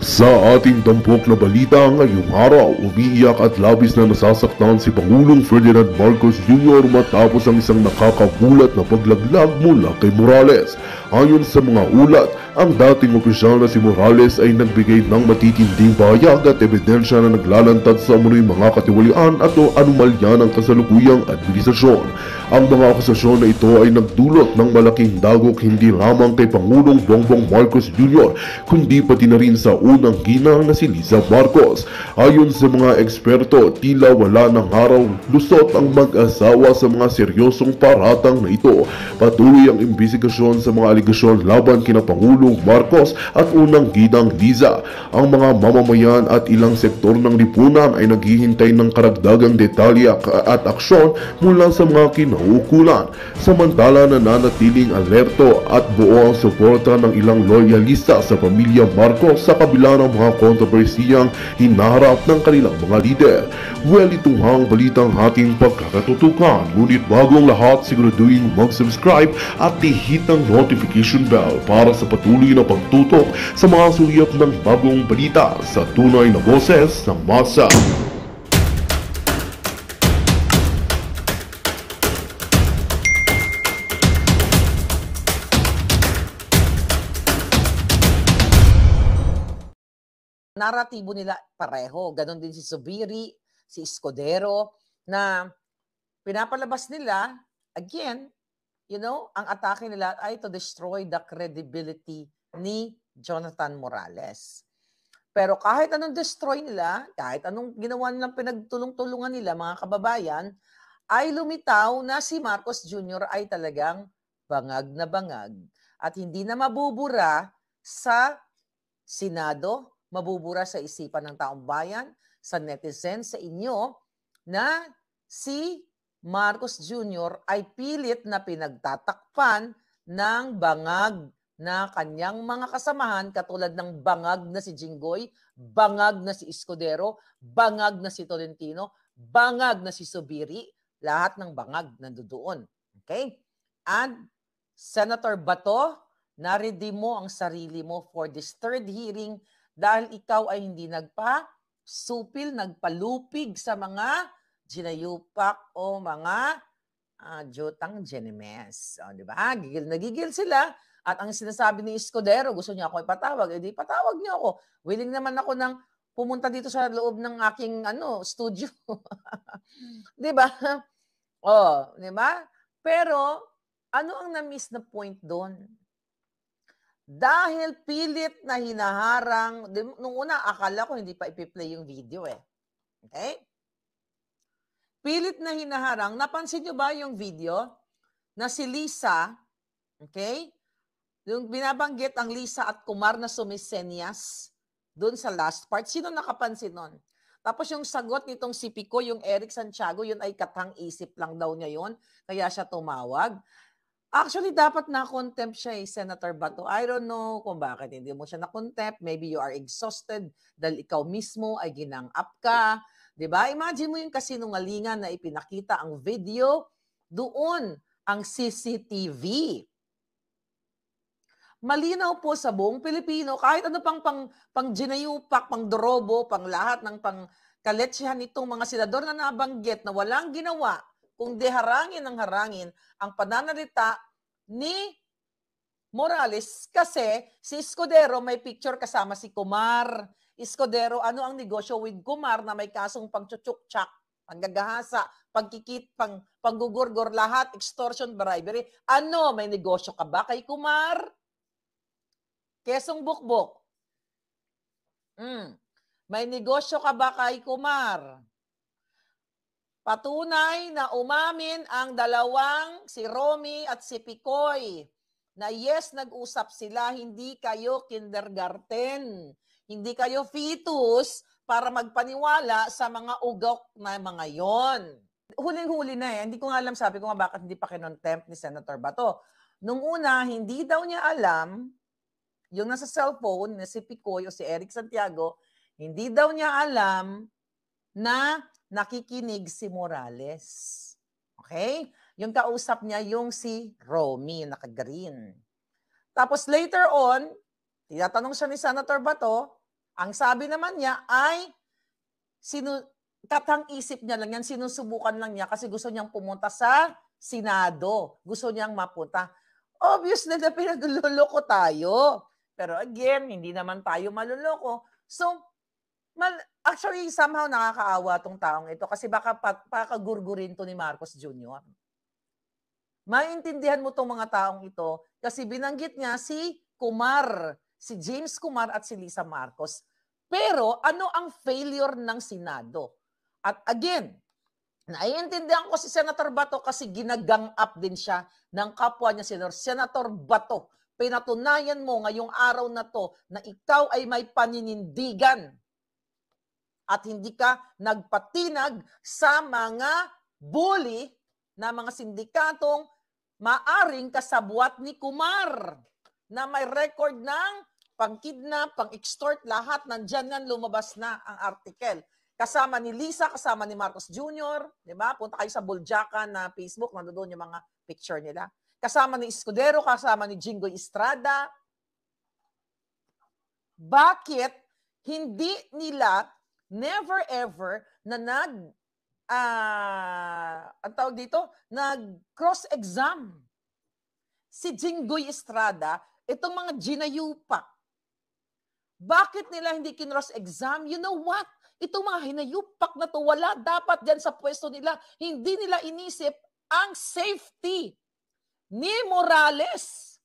Sa ating tampok na balita ngayong araw, umiiyak at labis na nasasaktan si Pangulong Ferdinand Marcos Jr. matapos ang isang nakakagulat na paglaglag mula kay Morales. Ayon sa mga ulat, ang dating opisyal na si Morales ay nagbigay ng matitinding bayag at ebidensya na naglalantad sa umunoy mga katiwalian at o anomalya ng kasalukuyang administrasyon. Ang mga akusasyon na ito ay nagdulot ng malaking dagok hindi lamang kay Pangulong Bongbong Marcos Jr. kundi pati na rin sa unang ginang na si Liza Marcos. Ayon sa mga eksperto, tila wala ng araw lusot ang mag-asawa sa mga seryosong paratang na ito. Patuloy ang imbisigasyon sa mga aligasyon laban kina Pangulong Marcos at unang gidang Liza. Ang mga mamamayan at ilang sektor ng lipunan ay naghihintay ng karagdagang detalya at aksyon mula sa mga kinaukulan. Samantala nananatiling alerto at buo ang suporta ng ilang loyalista sa pamilya Marcos sa kabila ng mga kontrobersiyang hinaharap ng kanilang mga lider. Well, ito hang balitang ating pagkakatutukan. Ngunit bagong lahat, siguraduhin mag-subscribe at tihit ang notification notification bell para sa patuloy na pagtutok sa mga suyap ng bagong balita sa tunay na boses ng masa. naratibo nila pareho. Ganon din si Subiri, si Escudero, na pinapalabas nila, again, you know, ang atake nila ay to destroy the credibility ni Jonathan Morales. Pero kahit anong destroy nila, kahit anong ginawa nilang pinagtulong-tulungan nila mga kababayan, ay lumitaw na si Marcos Jr. ay talagang bangag na bangag at hindi na mabubura sa Senado, mabubura sa isipan ng taong bayan, sa netizen, sa inyo, na si Marcos Jr. ay pilit na pinagtatakpan ng bangag na kanyang mga kasamahan katulad ng bangag na si Jinggoy, bangag na si Escudero, bangag na si Tolentino, bangag na si Subiri, lahat ng bangag nandoon. Okay? And Senator Bato, naredeem mo ang sarili mo for this third hearing dahil ikaw ay hindi nagpa supil, nagpalupig sa mga ginayupak o mga uh, ah, Jotang Genemes. O, di ba? Gigil na gigil sila. At ang sinasabi ni Escudero, gusto niya ako ipatawag. Eh di, patawag niyo ako. Willing naman ako ng pumunta dito sa loob ng aking ano, studio. di ba? Oh, di ba? Pero, ano ang na-miss na point doon? Dahil pilit na hinaharang, nung una akala ko hindi pa ipi-play yung video eh. Okay? pilit na hinaharang. Napansin nyo ba yung video na si Lisa, okay? Yung binabanggit ang Lisa at Kumar na sumisenyas doon sa last part. Sino nakapansin nun? Tapos yung sagot nitong si Pico, yung Eric Santiago, yun ay katang isip lang daw niya yun. Kaya siya tumawag. Actually, dapat na-contempt siya eh, Senator Bato. I don't know kung bakit hindi mo siya na-contempt. Maybe you are exhausted dahil ikaw mismo ay ginang-up ka 'Di ba? Imagine mo yung kasinungalingan na ipinakita ang video doon ang CCTV. Malinaw po sa buong Pilipino, kahit ano pang pang, pang ginayupak, pang dorobo, pang lahat ng pang kaletsihan nitong mga senador na nabanggit na walang ginawa kung diharangin ng harangin ang pananalita ni Morales kasi si Escudero may picture kasama si Kumar. Escudero, ano ang negosyo with Kumar na may kasong pagchuchukchak, panggagahasa, pagkikit, pang, panggugurgor, lahat, extortion, bribery? Ano, may negosyo ka ba kay Kumar? Kesong bukbok. Mm. May negosyo ka ba kay Kumar? Patunay na umamin ang dalawang, si Romy at si Picoy, na yes, nag-usap sila, hindi kayo kindergarten. Hindi kayo fetus para magpaniwala sa mga ugok na mga yon. Huling-huli na eh. Hindi ko nga alam, sabi ko nga bakit hindi pa kinontempt ni Senator Bato. Nung una, hindi daw niya alam yung nasa cellphone na si Picoy o si Eric Santiago, hindi daw niya alam na nakikinig si Morales. Okay? Yung kausap niya yung si Romy, naka-green. Tapos later on, Tinatanong siya ni Senator Bato, ang sabi naman niya ay sinu katang isip niya lang yan, sinusubukan lang niya kasi gusto niyang pumunta sa Senado. Gusto niyang mapunta. Obvious na na pinagluloko tayo. Pero again, hindi naman tayo maluloko. So, mal actually somehow nakakaawa tong taong ito kasi baka pakagurgurin to ni Marcos Jr. Maintindihan mo tong mga taong ito kasi binanggit niya si Kumar si James Kumar at si Lisa Marcos. Pero ano ang failure ng Senado? At again, naiintindihan ko si Senator Bato kasi ginagang up din siya ng kapwa niya, Senator, Senator Bato. Pinatunayan mo ngayong araw na to na ikaw ay may paninindigan at hindi ka nagpatinag sa mga bully na mga sindikatong maaring kasabwat ni Kumar na may record ng pang-kidnap, pang-extort, lahat nandyan yan, lumabas na ang article. Kasama ni Lisa, kasama ni Marcos Jr., di ba? Punta kayo sa Buljakan na Facebook, nandoon yung mga picture nila. Kasama ni Escudero, kasama ni Jingoy Estrada. Bakit hindi nila never ever na nag uh, ang tawag dito, nag-cross-exam si Jingoy Estrada itong mga ginayupak bakit nila hindi kinross exam? You know what? Itong mga hinayupak na to, wala dapat dyan sa pwesto nila. Hindi nila inisip ang safety ni Morales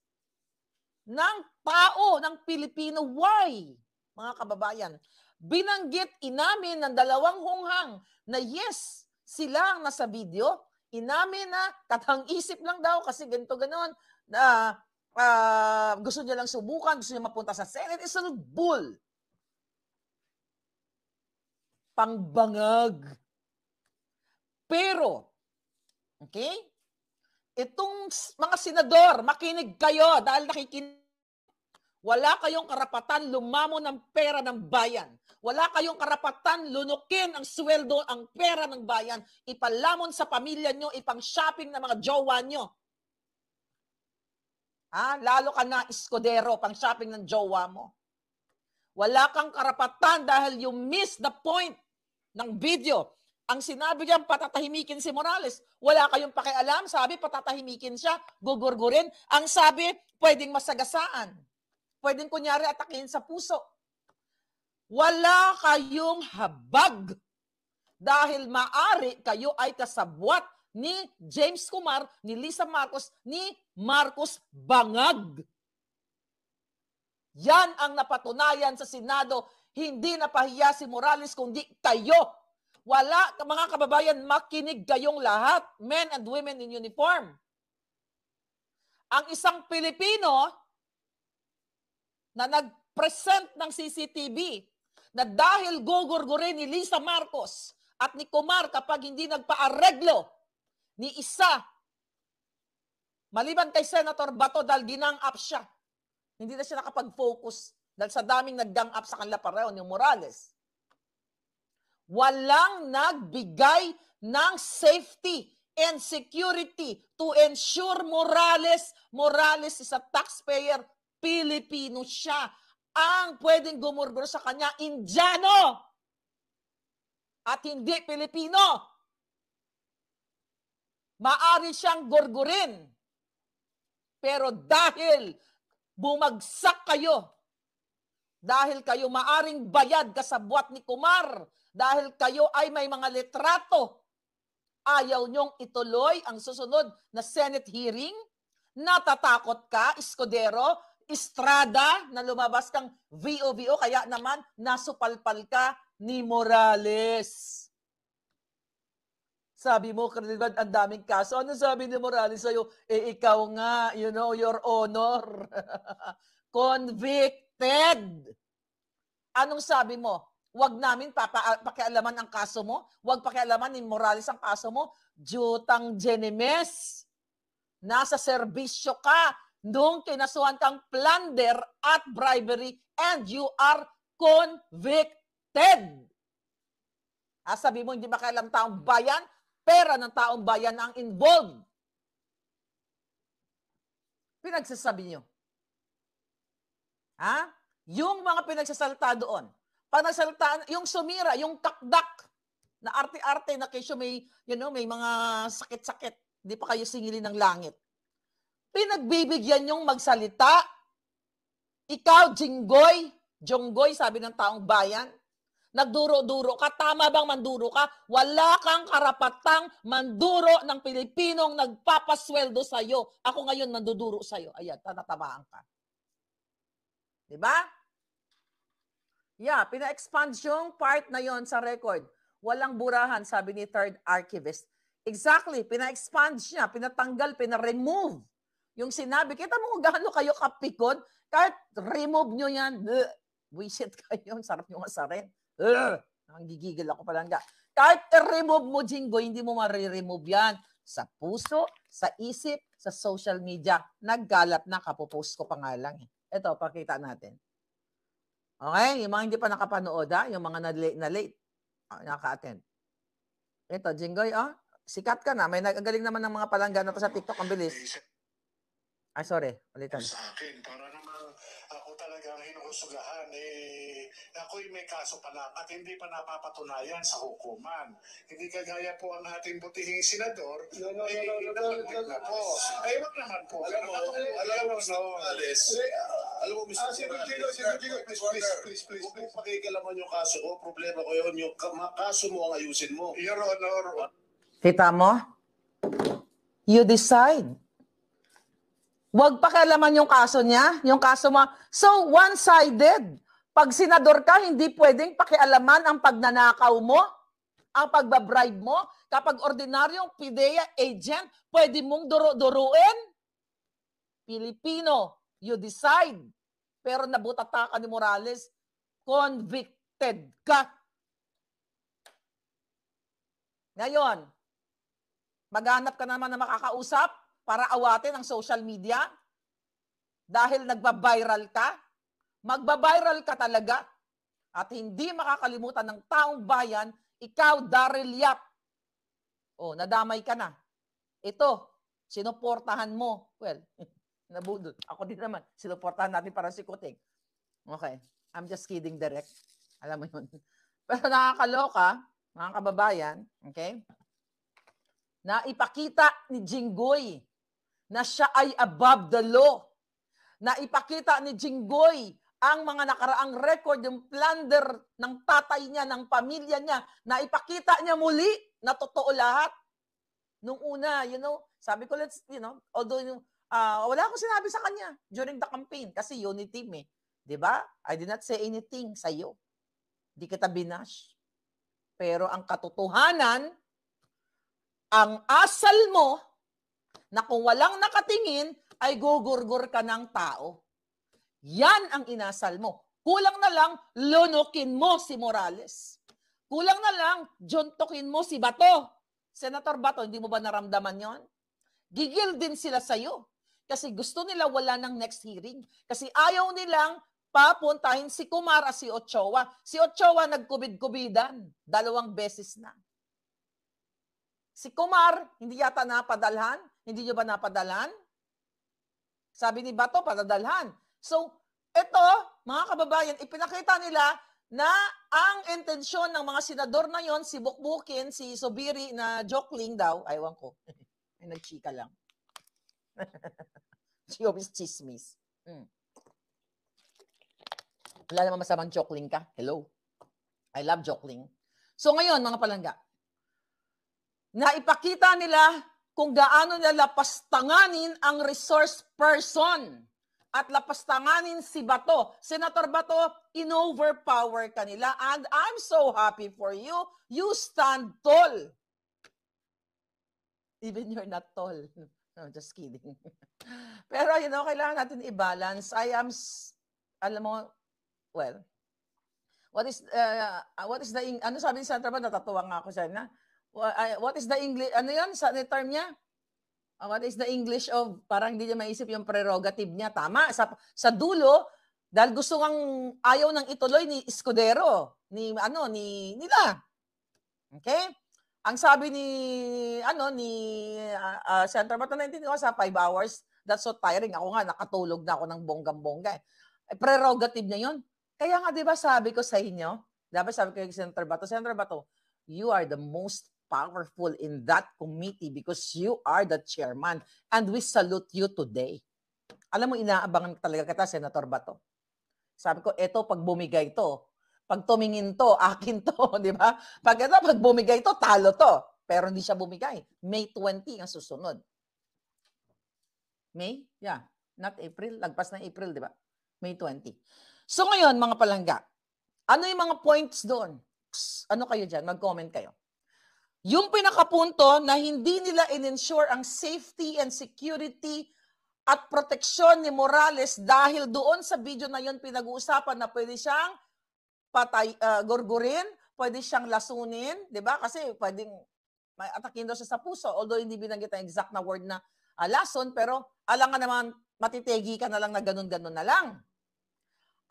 ng tao ng Pilipino. Why? Mga kababayan, binanggit inamin ng dalawang hunghang na yes, sila ang nasa video. Inamin na katang isip lang daw kasi ganito ganon na uh, gusto niya lang subukan, gusto niya mapunta sa Senate, is eh, a bull. Pangbangag. Pero, okay? Itong mga senador, makinig kayo dahil nakikinig. Wala kayong karapatan lumamo ng pera ng bayan. Wala kayong karapatan lunukin ang sweldo, ang pera ng bayan. Ipalamon sa pamilya nyo, ipang shopping ng mga jowa nyo Ha? Lalo ka na eskodero pang shopping ng jowa mo. Wala kang karapatan dahil you miss the point ng video. Ang sinabi niya, patatahimikin si Morales. Wala kayong pakialam. Sabi, patatahimikin siya, gugurgurin. Ang sabi, pwedeng masagasaan. Pwedeng kunyari atakin sa puso. Wala kayong habag dahil maari kayo ay kasabwat ni James Kumar, ni Lisa Marcos, ni Marcos Bangag. Yan ang napatunayan sa Senado. Hindi napahiya si Morales kundi kayo. Wala, mga kababayan, makinig kayong lahat, men and women in uniform. Ang isang Pilipino na nag-present ng CCTV na dahil gugurgurin ni Lisa Marcos at ni Kumar kapag hindi nagpaareglo ni isa maliban kay Senator Bato dahil ginang up siya. Hindi na siya nakapag-focus dahil sa daming nag-gang up sa kanila pareho ni Morales. Walang nagbigay ng safety and security to ensure Morales. Morales is a taxpayer. Pilipino siya. Ang pwedeng gumurguro sa kanya, Indiano! At hindi Pilipino! maari siyang gorgorin. Pero dahil bumagsak kayo, dahil kayo maaring bayad sa kasabwat ni Kumar, dahil kayo ay may mga litrato, ayaw niyong ituloy ang susunod na Senate hearing, natatakot ka, Escudero, Estrada, na lumabas kang VOVO, kaya naman nasupalpal ka ni Morales. Sabi mo, Trinidad, ang daming kaso. Ano sabi ni Morales sa'yo? Eh, ikaw nga, you know, your honor. Convicted! Anong sabi mo? Huwag namin papa- pakialaman ang kaso mo. Huwag pakialaman ni Morales ang kaso mo. Jutang Genemes. Nasa serbisyo ka nung kinasuhan kang plunder at bribery and you are convicted. Ah, sabi mo, hindi ba taong bayan? pera ng taong bayan ang involved. Pinagsasabi nyo. Ha? Yung mga pinagsasalta doon, panasaltaan, yung sumira, yung kakdak, na arte-arte na kesyo may, you know, may mga sakit-sakit. Hindi pa kayo singilin ng langit. Pinagbibigyan yung magsalita. Ikaw, jinggoy, jonggoy, sabi ng taong bayan nagduro-duro ka, tama bang manduro ka? Wala kang karapatang manduro ng Pilipinong nagpapasweldo sa'yo. Ako ngayon manduduro sa'yo. Ayan, tatatamaan ka. Di ba? Yeah, pina-expand yung part na yon sa record. Walang burahan, sabi ni third archivist. Exactly, pina-expand niya, pinatanggal, pina-remove. Yung sinabi, kita mo kung gaano kayo kapikon, kahit remove nyo yan, bleh, wisit kayo, sarap nyo nga sa Urgh! gigigil ako palangga. Kahit remove mo, Jingo, hindi mo mariremove yan. Sa puso, sa isip, sa social media. Naggalat na, kapopost ko pa nga lang. Ito, eh. pakita natin. Okay? Yung mga hindi pa nakapanood, ha? yung mga na-late, na late, ah, naka-attend. Ito, Jinggoy, oh. Sikat ka na. May nagagaling naman ng mga palangga na to sa TikTok. Ang bilis. Ay, sorry. Ulitan. Sa akin, para naman ako hinuhusugahan, eh, ako'y may kaso pa lang at hindi pa napapatunayan sa hukuman. Hindi kagaya po ang ating butihing senador, no, no, no, eh, no, no, no, Ay, wag naman po. Alam mo, alam mo, no. Alice, ah, ah, alam mo, Mr. Ah, sige, sige, sige, please, please, please, please. Huwag pakikalaman yung kaso ko. Problema ko yun, yung kaso mo ang ayusin mo. Your Honor. Kita mo? You decide. Huwag pakialaman yung kaso niya, yung kaso mo. So, one-sided. Pag senador ka, hindi pwedeng pakialaman ang pagnanakaw mo, ang pagbabribe mo. Kapag ordinaryong PIDEA agent, pwede mong duro-duruin. Pilipino, you decide. Pero nabutata ka ni Morales, convicted ka. Ngayon, maghanap ka naman na makakausap, para awatin ang social media? Dahil nagbabiral ka? Magbabiral ka talaga? At hindi makakalimutan ng taong bayan, ikaw, Daryl Yap. O, nadamay ka na. Ito, sinuportahan mo. Well, nabudol. Ako din naman. Sinuportahan natin para si Kuting. Okay. I'm just kidding, Derek. Alam mo yun. Pero nakakaloka, mga kababayan, okay? na ipakita ni Jinggoy na siya ay above the law. Na ipakita ni Jinggoy ang mga nakaraang record, yung plunder ng tatay niya, ng pamilya niya, na ipakita niya muli na totoo lahat. Nung una, you know, sabi ko, let's, you know, although, uh, wala akong sinabi sa kanya during the campaign kasi unity team eh. Di ba? I did not say anything sa iyo. Di kita binash. Pero ang katotohanan, ang asal mo na kung walang nakatingin, ay gugurgur ka ng tao. Yan ang inasal mo. Kulang na lang, lunukin mo si Morales. Kulang na lang, jontokin mo si Bato. Senator Bato, hindi mo ba naramdaman yon? Gigil din sila sa'yo. Kasi gusto nila wala ng next hearing. Kasi ayaw nilang papuntahin si Kumara, si Ochoa. Si Ochoa nagkubid-kubidan. Dalawang beses na. Si Kumar, hindi yata napadalhan. Hindi nyo ba napadalan? Sabi ni Bato, padadalhan. So, ito, mga kababayan, ipinakita nila na ang intensyon ng mga senador na yon si Bukbukin, si Sobiri na jokling daw, aywan ko, ay nagchika lang. She always chismis. Mm. Wala naman masamang jokling ka. Hello. I love jokling. So ngayon, mga palangga, na ipakita nila kung gaano nila lapastanganin ang resource person at lapastanganin si Bato. Senator Bato, inoverpower ka nila and I'm so happy for you. You stand tall. Even you're not tall. No, just kidding. Pero you know, kailangan natin i-balance. I am, alam mo, well, what is, uh, uh, what is the, ano sabi ni Senator Bato, natatawa nga ako siya na, what is the English, ano yun, sa ano term niya? Ah, what is the English of, parang hindi niya maisip yung prerogative niya. Tama, sa, sa dulo, dahil gusto ngang ayaw ng ituloy ni Escudero, ni ano, ni nila. Okay? Ang sabi ni, ano, ni uh, uh, Senator Bato, naintindihan ko sa 5 hours, that's so tiring. Ako nga, nakatulog na ako ng bonggam-bongga. Eh, prerogative niya yun. Kaya nga, di ba, sabi ko sa inyo, dapat sabi ko kay Senator Bato, Senator Bato, you are the most powerful in that committee because you are the chairman and we salute you today. Alam mo, inaabangan talaga kita, Senator Bato. Sabi ko, eto, pag bumigay to, pag tumingin to, akin to, di ba? Pag ito, pag bumigay to, talo to. Pero hindi siya bumigay. May 20 ang susunod. May? Yeah. Not April. Lagpas na April, di ba? May 20. So ngayon, mga palangga, ano yung mga points doon? Ano kayo dyan? Mag-comment kayo. Yung pinakapunto na hindi nila in-ensure ang safety and security at proteksyon ni Morales dahil doon sa video na yon pinag-uusapan na pwede siyang patay uh, ah, gorgurin, pwede siyang lasunin, 'di ba? Kasi pwedeng may atakin daw siya sa puso although hindi binanggit ang exact na word na uh, lason pero alam nga naman matitegi ka na lang na ganun-ganun na lang.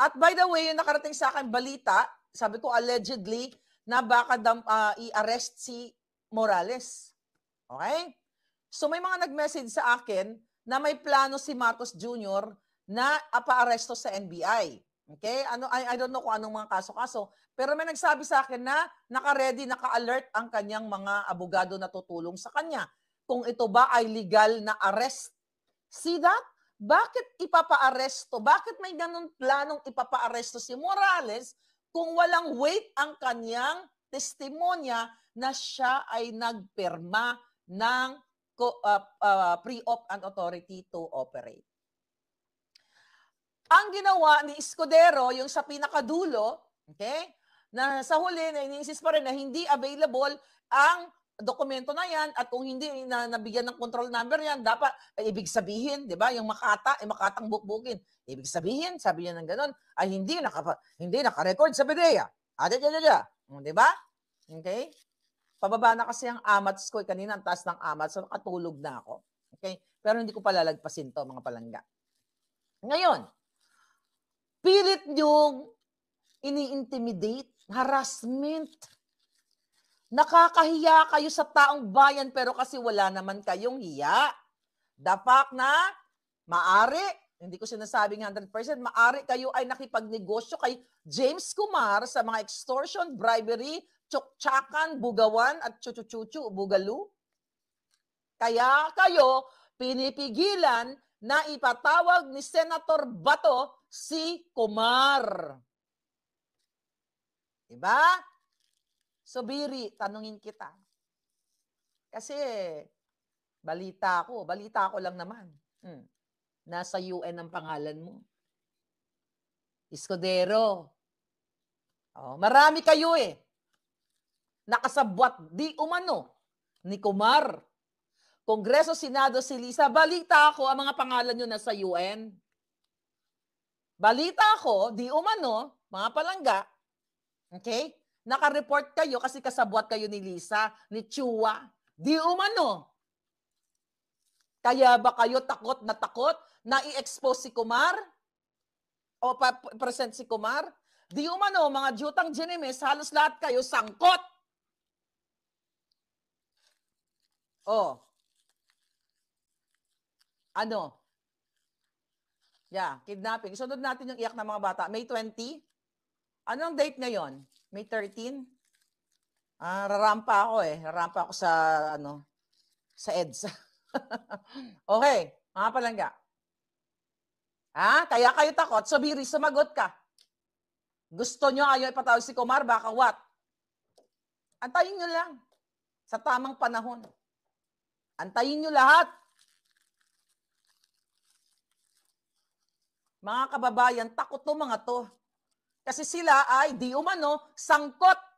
At by the way, yung nakarating sa akin balita, sabi ko allegedly na baka uh, i-arrest si Morales. Okay? So may mga nag-message sa akin na may plano si Marcos Jr. na apaaresto sa NBI. Okay? Ano, I, I don't know kung anong mga kaso-kaso. Pero may nagsabi sa akin na naka-ready, naka-alert ang kanyang mga abogado na tutulong sa kanya. Kung ito ba ay legal na arrest. See that? Bakit ipapaaresto? Bakit may ganun planong ipapaaresto si Morales kung walang weight ang kanyang testimonya na siya ay nagperma ng uh, uh, pre-op and authority to operate. Ang ginawa ni Escudero, yung sa pinakadulo, okay, na sa huli na iniinsist pa rin na hindi available ang dokumento na yan at kung hindi na nabigyan ng control number yan, dapat, eh, ibig sabihin, di ba, yung makata, ay eh, makatang bukbukin. Ibig sabihin, sabi niya ng ganun, ay hindi, naka, hindi naka-record sa BDEA. Adadadada. Ah, o, mm, di ba? Okay? Pababa na kasi ang amats ko. Eh, kanina ang taas ng amats. So, nakatulog na ako. Okay? Pero hindi ko palalagpasin to, mga palangga. Ngayon, pilit yung ini-intimidate, harassment. Nakakahiya kayo sa taong bayan pero kasi wala naman kayong hiya. The fact na, maari, hindi ko sinasabing 100%, maari kayo ay nakipagnegosyo kay James Kumar sa mga extortion, bribery, tsuktsakan, bugawan, at chuchuchuchu, bugalu. Kaya kayo pinipigilan na ipatawag ni Senator Bato si Kumar. Diba? So, Biri, tanungin kita. Kasi, balita ko, balita ko lang naman. Hmm. Nasa UN ang pangalan mo. Escudero. Oh, marami kayo eh. Nakasabwat di umano ni Kumar. Kongreso, Senado, si Lisa. Balita ako ang mga pangalan nyo nasa UN. Balita ako, di umano, mga palangga, okay? Naka-report kayo kasi kasabwat kayo ni Lisa, ni Chua. Di umano. Kaya ba kayo takot na takot na-expose si Kumar o pa-present si Kumar, di umano, mga jutang genimes, halos lahat kayo sangkot. Oh. Ano? Yeah, kidnapping. Sunod natin yung iyak ng mga bata. May 20. Anong date ngayon? May 13? Ah, rarampa ako eh. Rarampa ako sa, ano, sa EDSA. okay, mga palangga. Ha? Kaya kayo takot. sabiri, Biri, sumagot ka. Gusto nyo ayaw ipatawag si Kumar, baka what? Antayin nyo lang sa tamang panahon. Antayin nyo lahat. Mga kababayan, takot to mga to. Kasi sila ay di umano sangkot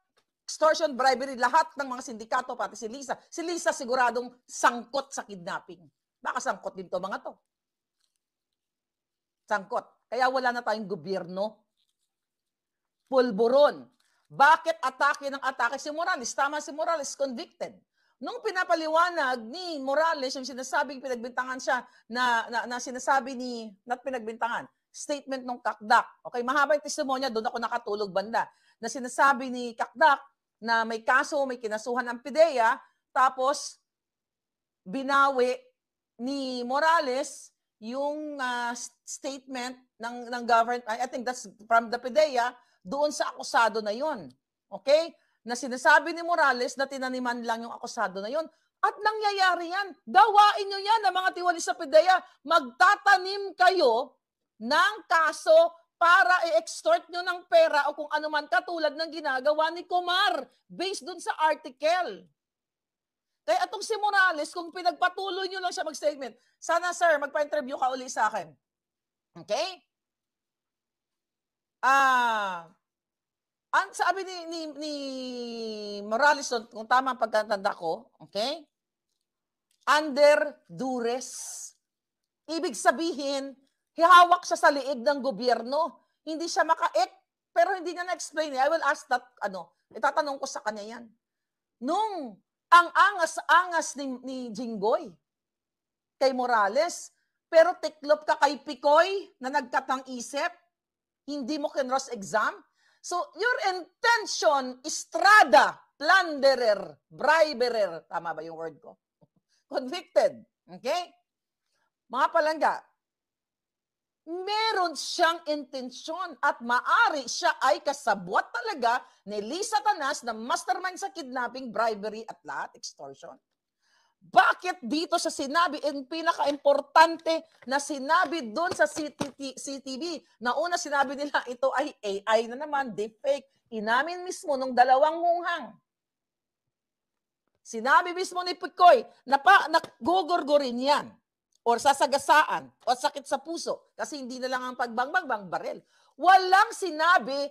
extortion, bribery, lahat ng mga sindikato, pati si Lisa. Si Lisa siguradong sangkot sa kidnapping. Baka sangkot din to mga to sangkot. Kaya wala na tayong gobyerno. Pulburon. Bakit atake ng atake si Morales? Tama si Morales, convicted. Nung pinapaliwanag ni Morales, yung sinasabing pinagbintangan siya na, na, na sinasabi ni, not pinagbintangan, statement ng Kakdak. Okay, mahaba yung testimonya, doon ako nakatulog banda, na sinasabi ni Kakdak na may kaso, may kinasuhan ng PIDEA, tapos binawi ni Morales yung uh, statement ng ng government I think that's from the PDEA doon sa akusado na yon. Okay? Na sinasabi ni Morales na tinaniman lang yung akusado na yon. At nangyayari yan. Gawain niyo yan ng mga tiwali sa PDEA. Magtatanim kayo ng kaso para i-extort nyo ng pera o kung anuman katulad ng ginagawa ni Kumar based dun sa article. Kaya atong si Morales, kung pinagpatuloy nyo lang siya mag-segment, sana sir, magpa-interview ka uli sa akin. Okay? Ah, ang sabi ni, ni, ni Morales, kung tama ang pagkatanda ko, okay? Under duress. Ibig sabihin, hihawak siya sa liig ng gobyerno. Hindi siya maka-act, pero hindi niya na-explain. Eh. I will ask that, ano, itatanong ko sa kanya yan. Nung ang angas-angas ni, ni Jinggoy kay Morales, pero tiklop ka kay Picoy na nagkatang isip, hindi mo kinros exam. So, your intention, estrada, plunderer, briberer, tama ba yung word ko? Convicted. Okay? Mga palangga, meron siyang intensyon at maari siya ay kasabwat talaga ni Lisa Tanas na mastermind sa kidnapping, bribery at lahat, extortion. Bakit dito sa sinabi, ang pinaka-importante na sinabi doon sa CCTV, CTV, na una sinabi nila ito ay AI na naman, deepfake, inamin mismo nung dalawang hunghang. Sinabi mismo ni Picoy na, pa, na gugurgurin yan or sasagasaan o sakit sa puso kasi hindi na lang ang pagbangbang barel. Walang sinabi,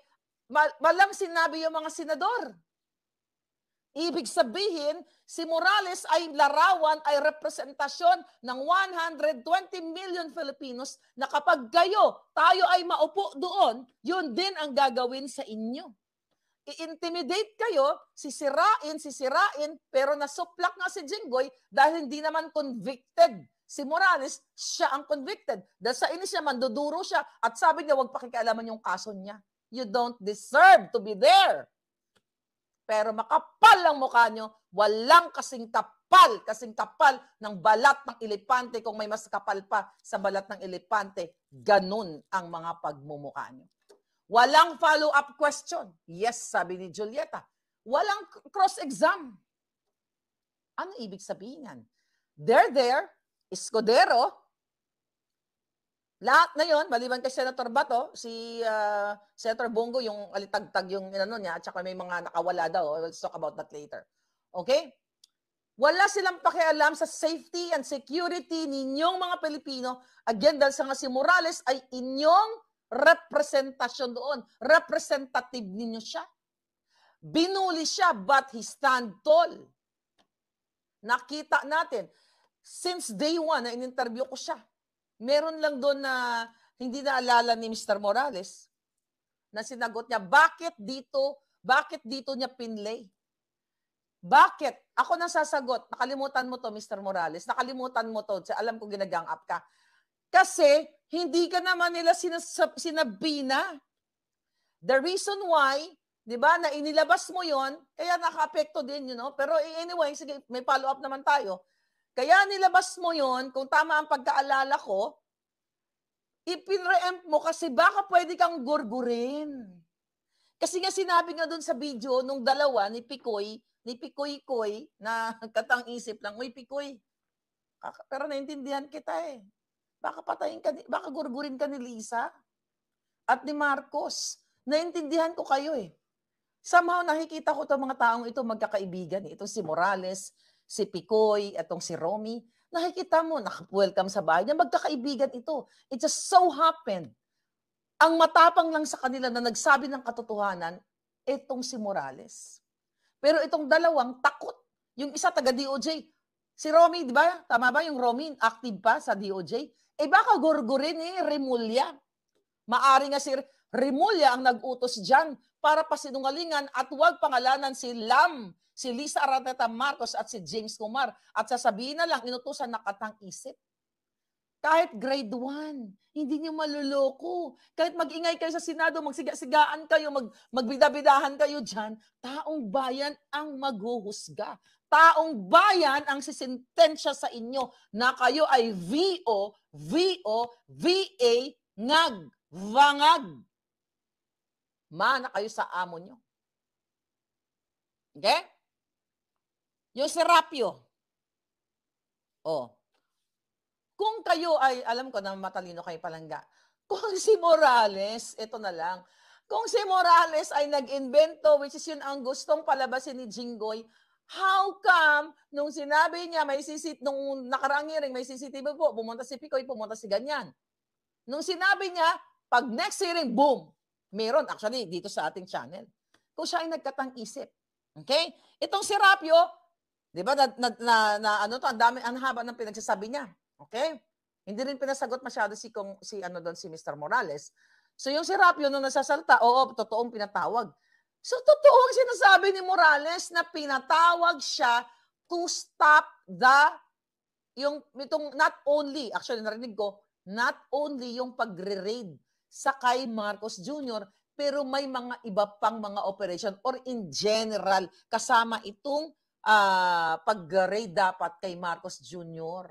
walang sinabi yung mga senador. Ibig sabihin, si Morales ay larawan, ay representasyon ng 120 million Filipinos na kapag gayo, tayo ay maupo doon, yun din ang gagawin sa inyo. I-intimidate kayo, sisirain, sisirain, pero nasuplak nga si Jinggoy dahil hindi naman convicted si Morales, siya ang convicted. Dahil sa inis niya, duduro siya. At sabi niya, huwag pakikialaman yung kaso niya. You don't deserve to be there. Pero makapal ang mukha nyo, walang kasing tapal, kasing tapal ng balat ng elepante kung may mas kapal pa sa balat ng elepante. Ganun ang mga pagmumukha nyo. Walang follow-up question. Yes, sabi ni Julieta. Walang cross-exam. Ano ibig sabihin yan? They're there Escudero, lahat na yon maliban kay Senator Bato, si uh, Senator Bongo, yung alitagtag yung ano niya, at saka may mga nakawala daw. Oh, Let's talk about that later. Okay? Wala silang pakialam sa safety and security ninyong mga Pilipino. Again, dahil sa nga si Morales ay inyong representasyon doon. Representative ninyo siya. Binuli siya but he stand tall. Nakita natin since day one na in-interview ko siya, meron lang doon na hindi naalala ni Mr. Morales na sinagot niya, bakit dito, bakit dito niya pinlay? Bakit? Ako na sasagot. Nakalimutan mo to, Mr. Morales. Nakalimutan mo to. Alam ko ginagang up ka. Kasi hindi ka naman nila sinasab- na. The reason why, di ba, na inilabas mo yon kaya nakapekto din, you know. Pero eh, anyway, sige, may follow-up naman tayo kaya nilabas mo yon kung tama ang pagkaalala ko, ipinreempt mo kasi baka pwede kang gurgurin. Kasi nga sinabi nga doon sa video nung dalawa ni Picoy, ni Picoy Koy na katang isip lang, Uy Picoy, pero naintindihan kita eh. Baka patayin ka, baka gurgurin ka ni Lisa at ni Marcos. Naintindihan ko kayo eh. Somehow nakikita ko 'tong mga taong ito magkakaibigan. Ito si Morales, si Picoy, atong si Romy, nakikita mo, nakapwelcome sa bahay niya, magkakaibigan ito. It just so happened. Ang matapang lang sa kanila na nagsabi ng katotohanan, itong si Morales. Pero itong dalawang takot. Yung isa taga DOJ. Si Romy, di ba? Tama ba yung Romy? Active pa sa DOJ? Eh baka gurgurin eh, Remulla. Maari nga si Remulla ang nag-utos dyan para pasinungalingan at huwag pangalanan si Lam si Lisa Araneta Marcos at si James Kumar at sasabihin na lang, inutusan na katang isip. Kahit grade 1, hindi niyo maluloko. Kahit magingay kayo sa Senado, magsiga-sigaan kayo, mag, magbidabidahan kayo diyan, taong bayan ang maghuhusga. Taong bayan ang sisintensya sa inyo na kayo ay VO, VO, VA, ngag, vangag. Mana kayo sa amo nyo. Okay? Yung serapyo. Oh. Kung kayo ay, alam ko na matalino kayo palangga, kung si Morales, ito na lang, kung si Morales ay nag-invento, which is yun ang gustong palabasin ni Jingoy, how come nung sinabi niya may sisit nung nakaraang hearing may CCTV po, bumunta si Picoy, pumunta si ganyan. Nung sinabi niya, pag next hearing, boom, meron actually dito sa ating channel. Kung siya ay nagkatang isip. Okay? Itong si Rapio, 'Di ba? Na, na, na, na ano to, ang dami ang haba ng pinagsasabi niya. Okay? Hindi rin pinasagot masyado si kung si ano doon si Mr. Morales. So yung si Rapio nung nasasalta, oo, totoong pinatawag. So totoong sinasabi ni Morales na pinatawag siya to stop the yung itong not only actually narinig ko not only yung pagre-raid sa kay Marcos Jr. pero may mga iba pang mga operation or in general kasama itong uh, pag-grade dapat kay Marcos Jr.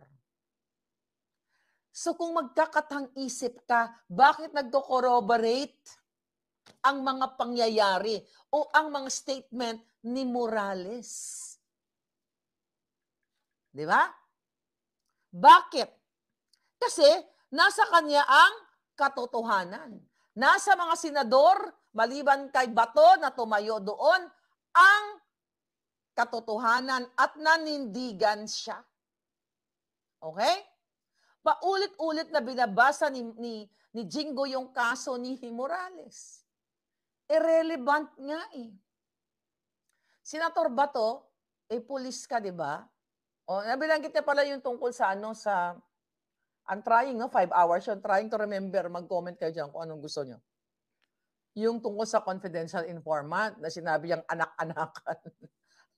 So kung magkakatang isip ka, bakit nagko-corroborate ang mga pangyayari o ang mga statement ni Morales? Di ba? Bakit? Kasi nasa kanya ang katotohanan. Nasa mga senador, maliban kay Bato na tumayo doon, ang katotohanan at nanindigan siya. Okay? Paulit-ulit na binabasa ni, ni, ni Jingo yung kaso ni Himorales. Irrelevant nga eh. Senator Bato, eh police ka, di ba? O, nabilanggit kita pala yung tungkol sa ano, sa, I'm trying, no? Five hours I'm Trying to remember. Mag-comment kayo dyan kung anong gusto nyo. Yung tungkol sa confidential informant na sinabi yung anak-anakan.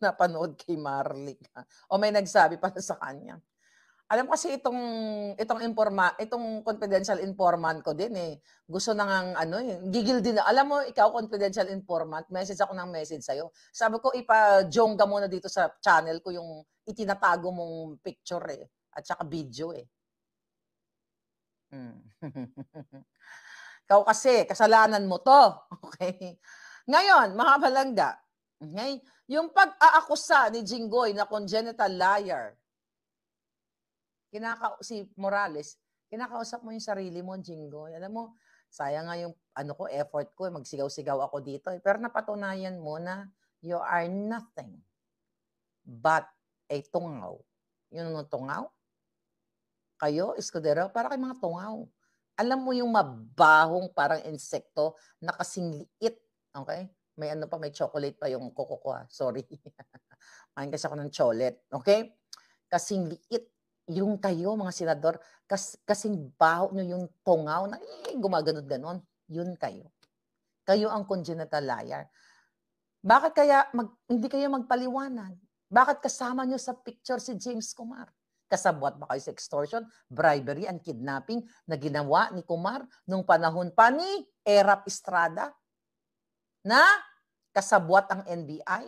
napanood kay Marlika. O may nagsabi pa sa kanya. Alam kasi itong itong informa itong confidential informant ko din eh. Gusto nang ang ano eh, gigil din. Alam mo ikaw confidential informant, message ako ng message sa iyo. Sabi ko ipa-jongga muna dito sa channel ko yung itinatago mong picture eh at saka video eh. Hmm. ikaw kasi kasalanan mo to. Okay. Ngayon, mga palangga. Okay? Yung pag-aakusa ni Jinggoy na congenital liar, kinaka si Morales, kinakausap mo yung sarili mo, Jinggoy. Alam mo, sayang nga yung ano ko, effort ko, eh, magsigaw-sigaw ako dito. Eh. Pero napatunayan mo na you are nothing but a tungaw. Yun ano tungaw? Kayo, Escudero, para kay mga tungaw. Alam mo yung mabahong parang insekto na kasing liit. Okay? May ano pa, may chocolate pa yung koko ha. Ah. Sorry. Kain kasi ako ng chocolate. Okay? Kasing liit yung kayo, mga senador. Kas, kasing baho nyo yung tongaw na eh, gumaganon-ganon. Yun kayo. Kayo ang congenital liar. Bakit kaya mag, hindi kayo magpaliwanag? Bakit kasama nyo sa picture si James Kumar? Kasabwat ba kayo sa extortion, bribery, and kidnapping na ginawa ni Kumar nung panahon pa ni Erap Estrada? na kasabwat ang NBI,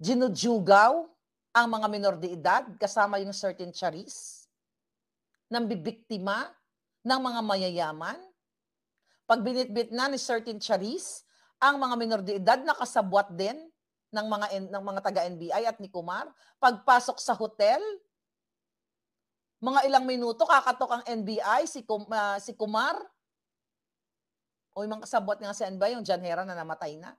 ginudyugaw ang mga minor de edad kasama yung certain charis, nang bibiktima ng mga mayayaman, pag binitbit na ni certain charis, ang mga minor de edad na kasabwat din ng mga ng mga taga NBI at ni Kumar, pagpasok sa hotel, mga ilang minuto kakatok ang NBI si Kum, uh, si Kumar o yung mga kasabot nga si Anbay, yung John Hera na namatay na.